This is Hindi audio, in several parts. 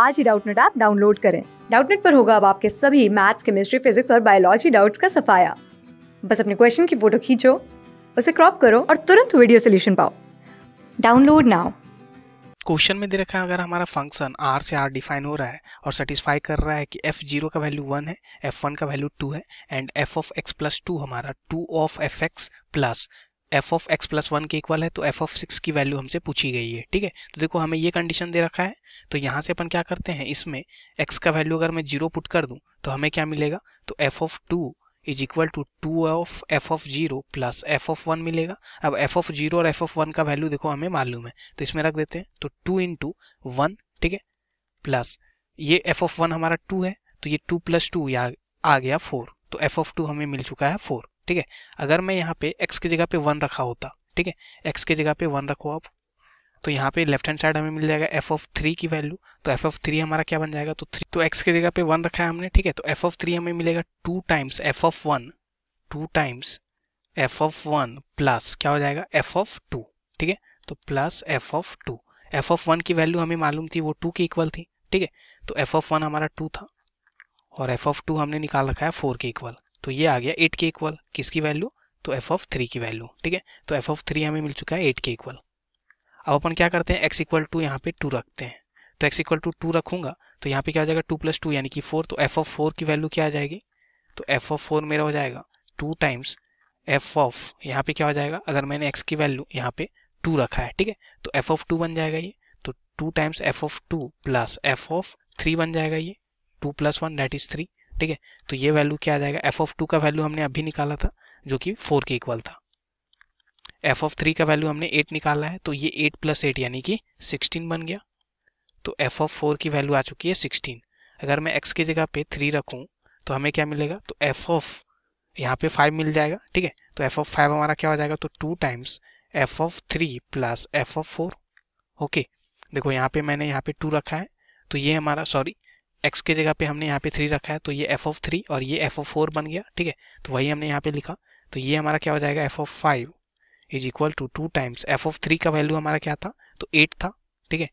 आज ही डाउटनेट ऐप डाउनलोड करें डाउटनेट पर होगा अब आपके सभी मैथ्स केमिस्ट्री फिजिक्स और बायोलॉजी डाउट्स का सफाया बस अपने क्वेश्चन की फोटो खींचो उसे क्रॉप करो और तुरंत वीडियो सोल्यूशन पाओ डाउनलोड नाउ क्वेश्चन में दे रखा है अगर हमारा फंक्शन आर से आर डिफाइन हो रहा है और सेटिस्फाई कर रहा है कि एफ जीरो का वैल्यू वन है एफ वन का वैल्यू टू है and F of X plus two हमारा two of F X plus F of X plus one के इक्वल है तो एफ ऑफ सिक्स की वैल्यू हमसे पूछी गई है ठीक है तो देखो हमें ये कंडीशन दे रखा है तो यहाँ से अपन क्या करते हैं इसमें एक्स का वैल्यू अगर मैं जीरो पुट कर दूँ तो हमें क्या मिलेगा तो F of two is equal to two of F of zero plus F of one मिलेगा अब एफ ऑफ जीरो और एफ ऑफ वन का वैल्यू देखो हमें मालूम है तो इसमें रख देते हैं तो टू इन टू वन ठीक है प्लस ये एफ ऑफ वन हमारा टू है तो ये टू प्लस टू या आ गया फोर तो एफ ऑफ टू हमें मिल चुका है फोर ठीक है अगर मैं यहाँ पे एक्स की जगह पे वन रखा होता ठीक है एक्स की जगह पे वन रखो आप तो यहाँ पे लेफ्ट हैंड साइड हमें मिल जाएगा एफ ऑफ थ्री की वैल्यू तो एफ ऑफ थ्री हमारा क्या बन जाएगा तो थ्री तो एक्स की जगह पे वन रखा है हमने ठीक है तो एफ ऑफ थ्री हमें मिलेगा two times F of one two times F of one plus क्या हो जाएगा एफ ऑफ टू ठीक है तो plus F of two F of one की वैल्यू हमें मालूम थी वो टू के इक्वल थी ठीक है तो एफ ऑफ वन हमारा टू था और एफ ऑफ टू हमने निकाल रखा है फोर के इक्वल तो ये आ गया एट के इक्वल किसकी वैल्यू तो एफ ऑफ थ्री की वैल्यू ठीक है तो एफ ऑफ थ्री हमें मिल चुका है एट के इक्वल अब अपन क्या करते हैं एक्स इक्वल टू यहाँ पे टू रखते हैं तो एक्स इक्वल टू टू रखूंगा तो यहाँ पे क्या हो जाएगा टू प्लस टू यानी कि फोर तो एफ ऑफ फोर की वैल्यू क्या आ जाएगी तो एफ ऑफ फोर मेरा हो जाएगा टू टाइम्स एफ ऑफ यहाँ पे क्या हो जाएगा अगर मैंने एक्स की वैल्यू यहाँ पे टू रखा है ठीक है तो एफ ऑफ टू बन जाएगा ये तो two times F of two plus F of three बन जाएगा ये two plus one that is three ठीक है तो ये वैल्यू क्या आ जाएगा एफ ऑफ टू का वैल्यू हमने अभी निकाला था जो कि फोर के इक्वल था एफ ऑफ थ्री का वैल्यू हमने एट निकाला है तो ये एट प्लस एट यानी कि सिक्सटीन बन गया तो एफ ऑफ फोर की वैल्यू आ चुकी है सिक्सटीन अगर मैं एक्स की जगह पे थ्री रखूँ तो हमें क्या मिलेगा तो एफ ऑफ यहाँ पे फाइव मिल जाएगा ठीक है तो एफ ऑफ फाइव हमारा क्या हो जाएगा तो two times F of three plus F of four okay देखो यहाँ पे मैंने यहाँ पे टू रखा है तो ये हमारा सॉरी एक्स के जगह पे हमने यहाँ पे थ्री रखा है तो ये एफ ऑफ थ्री और ये एफ ऑफ फोर बन गया ठीक है तो वही हमने यहाँ पे लिखा तो ये हमारा क्या हो जाएगा F of five is equal to two times F of three का वैल्यू हमारा क्या था तो एट था ठीक है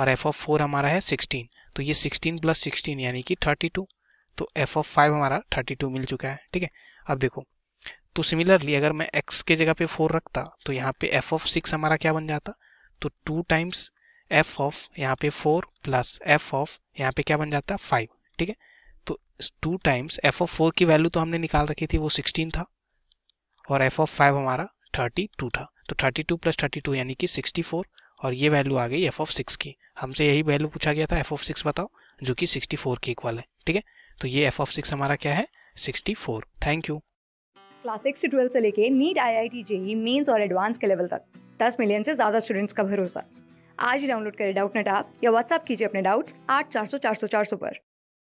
और एफ ऑफ फोर हमारा है सिक्सटीन तो ये सिक्सटीन प्लस सिक्सटीन यानी कि थर्टी टू तो एफ ऑफ फाइव हमारा थर्टी टू मिल चुका है ठीक है अब देखो तो सिमिलरली अगर मैं एक्स के जगह पे फोर रखता तो यहाँ पे एफ ऑफ सिक्स हमारा क्या बन जाता तो टू टाइम्स एफ ऑफ यहाँ पे फोर प्लस एफ ऑफ यहाँ पे क्या बन जाता है फाइव ठीक है तो two times F of four की वैल्यू तो हमने निकाल रखी थी वो सिक्सटीन था और एफ ऑफ फाइव हमारा थर्टी टू था तो thirty two plus thirty two यानी कि सिक्सटी फोर और ये वैल्यू आ गई एफ ऑफ सिक्स की हमसे यही वैल्यू पूछा गया था एफ ऑफ सिक्स बताओ जो कि सिक्सटी फोर के इक्वल है ठीक है तो ये एफ ऑफ सिक्स हमारा क्या है sixty four thank you class six से ट्वेल्थ से लेके NEET I I T JEE Mains और एडवांस के लेवल तक दस मिलियन से ज़्यादा स्टूडेंट्स का भरोसा आज ही डाउनलोड करें डाउट नेट आप या व्हाट्सअप कीजिए अपने डाउट्स आठ चार सौ चार सौ चार सौ पर